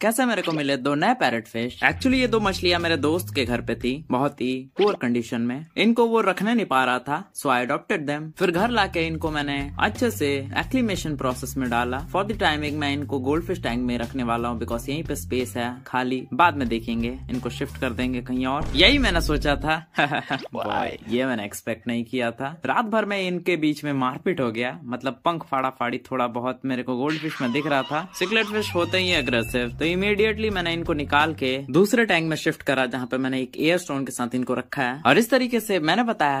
कैसे मेरे को मिले दो नए पैरट फिश एक्चुअली ये दो मछलियाँ मेरे दोस्त के घर पे थी बहुत ही पुअर कंडीशन में इनको वो रखने नहीं पा रहा था सो आई अडोप्टेड देम फिर घर लाके इनको मैंने अच्छे से एक्लिमेशन प्रोसेस में डाला फॉर द टाइमिंग मैं इनको गोल्ड फिश टैंक में रखने वाला हूँ बिकॉज यहीं पे स्पेस है खाली बाद में देखेंगे इनको शिफ्ट कर देंगे कहीं और यही मैंने सोचा था ये मैंने एक्सपेक्ट नहीं किया था रात भर में इनके बीच में मारपीट हो गया मतलब पंख फाड़ा फाड़ी थोड़ा बहुत मेरे को गोल्ड फिश में दिख रहा था सिकलेट फिश होते ही अग्रेसिव तो इमीडिएटली मैंने इनको निकाल के दूसरे टैंक में शिफ्ट करा जहाँ पे मैंने एक एयर स्टोन के साथ इनको रखा है और इस तरीके से मैंने बताया